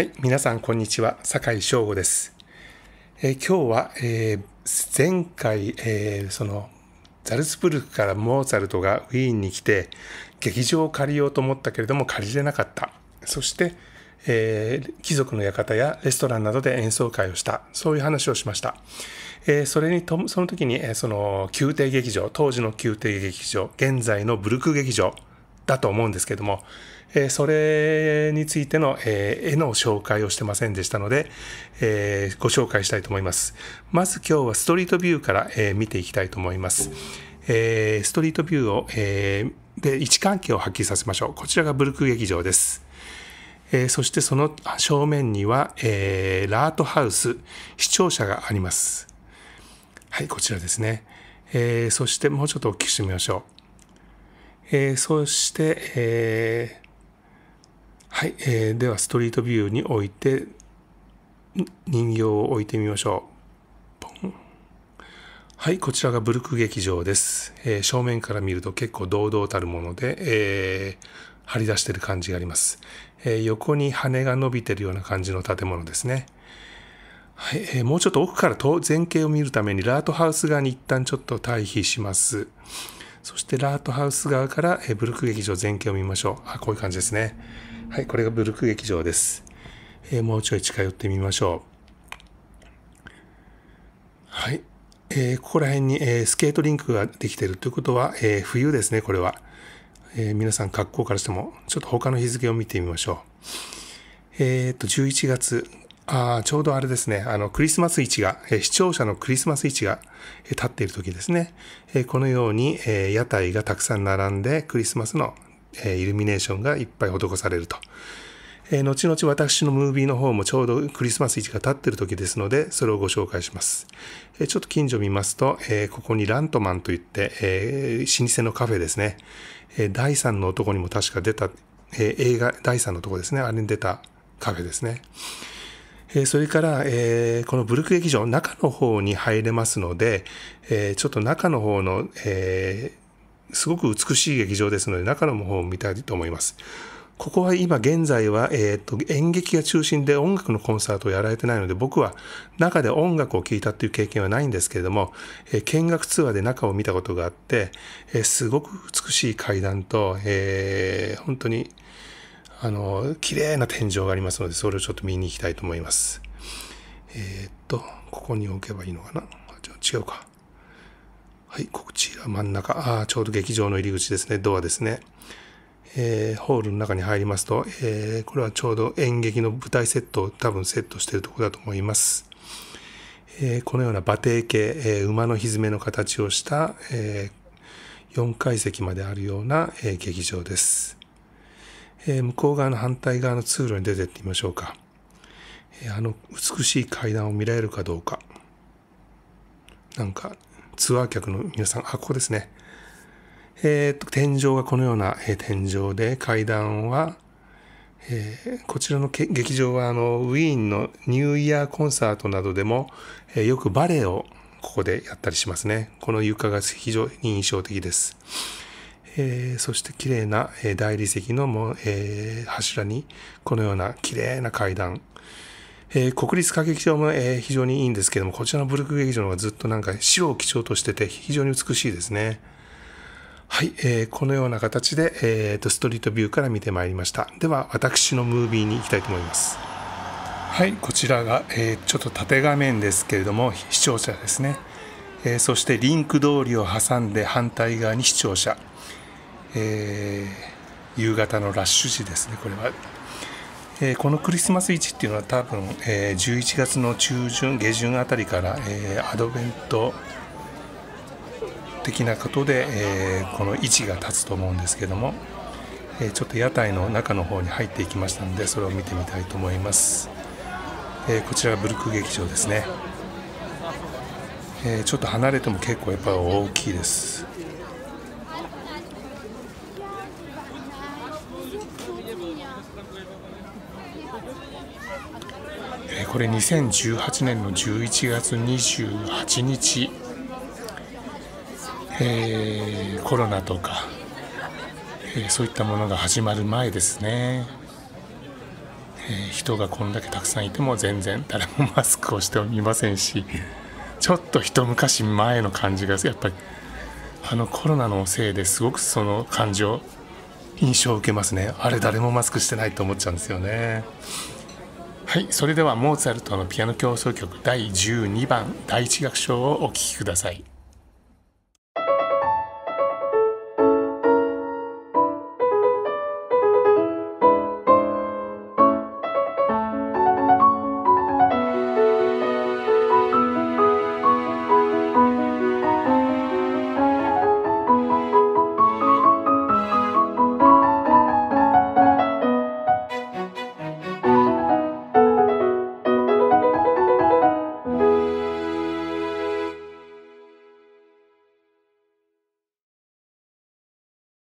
はい、皆さんこんにちは、酒井翔吾です。えー、今日は、えー、前回、えー、そのザルツブルクからモーツァルトがウィーンに来て劇場を借りようと思ったけれども借りれなかった。そして、えー、貴族の館やレストランなどで演奏会をした。そういう話をしました。えー、それにと、その時に、えー、その宮廷劇場、当時の宮廷劇場、現在のブルク劇場、だと思うんですけども、えー、それについての、えー、絵の紹介をしてませんでしたので、えー、ご紹介したいと思います。まず今日はストリートビューから、え見ていきたいと思います。えストリートビューを、えで位置関係を発揮させましょう。こちらがブルク劇場です。えそしてその正面には、えラートハウス、視聴者があります。はい、こちらですね。えそしてもうちょっと大きくしてみましょう。えー、そして、えー、はい、えー、ではストリートビューに置いて人形を置いてみましょう。はい、こちらがブルク劇場です。えー、正面から見ると結構堂々たるもので、えー、張り出してる感じがあります。えー、横に羽が伸びてるような感じの建物ですね。はい、えー、もうちょっと奥からと前景を見るためにラートハウス側に一旦ちょっと退避します。そしてラートハウス側から、えブルック劇場全景を見ましょう。あ、こういう感じですね。はい、これがブルック劇場です。えもうちょい近寄ってみましょう。はい。えー、ここら辺に、えー、スケートリンクができているということは、えー、冬ですね、これは。え皆さん格好からしても、ちょっと他の日付を見てみましょう。えっと、11月あちょうどあれですね、あの、クリスマス市が、え視聴者のクリスマス市が、え立っている時ですね、えこのように、え屋台がたくさん並んで、クリスマスの、えイルミネーションがいっぱい施されると。え後々私のムービーの方もちょうどクリスマス市が立っている時ですので、それをご紹介します。えちょっと近所見ますと、えここにラントマンといって、え老舗のカフェですね。え第三の男にも確か出た、え映画、第三のとこですね。あれに出たカフェですね。えー、それから、えー、このブルク劇場、中の方に入れますので、えー、ちょっと中の方の、えすごく美しい劇場ですので、中の方を見たいと思います。ここは今現在は、えーと、演劇が中心で音楽のコンサートをやられてないので僕は中で音楽を聴いたという経験はないんですけれども、えー、見学ツアーで中を見たことがあって、えー、すごく美しい階段と、えー、本当にあの、綺麗な天井がありますので、それをちょっと見に行きたいと思います。えー、っと、ここに置けばいいのかなあ違うか。はい、こちら真ん中。ああ、ちょうど劇場の入り口ですね。ドアですね。えー、ホールの中に入りますと、えー、これはちょうど演劇の舞台セットを多分セットしてるとこだと思います。えー、このような馬蹄形、え馬のひめの形をした、え4階席まであるような、え劇場です。え向こう側の反対側の通路に出てってみましょうか、えあの美しい階段を見られるかどうかなんかツアー客の皆さんあここですねえーと、天井がこのような、えー、天井で階段は、えー、こちらの劇場はあのウィーンのニューイヤーコンサートなどでも、えー、よくバレエをここでやったりしますねこの床が非常に印象的です。えー、そして綺麗な大理石のも、えー、柱にこのような綺麗な階段、えー、国立歌劇場も、え非常にいいんですけどもこちらのブルック劇場の方がずっとなんか白を基調としてて非常に美しいですねはい、えこのような形で、えーと、ストリートビューから見てまいりましたでは私のムービーに行きたいと思いますはいこちらが、えちょっと縦画面ですけれども視聴者ですねえー、そしてリンク通りを挟んで反対側に視聴者、えー、夕方のラッシュ時ですねこれは、えー、このクリスマス市っていうのは多分、えー、11月の中旬下旬あたりから、えー、アドベント的なことで、えー、この位置が立つと思うんですけども、えー、ちょっと屋台の中の方に入っていきましたのでそれを見てみたいと思います、えー、こちらブルック劇場ですね、えちょっと離れても結構やっぱ大きいですえこれ2018年の11月28日、えー、コロナとか、えー、そういったものが始まる前ですね、えー、人がこんだけたくさんいても全然誰も マスクをしてはりませんしちょっと一昔前の感じがやっぱりあのコロナのせいですごくその感情印象を受けますねあれ誰もマスクしてないと思っちゃうんですよねはいそれではモーツァルトのピアノ協奏曲第12番第1楽章をお聴きください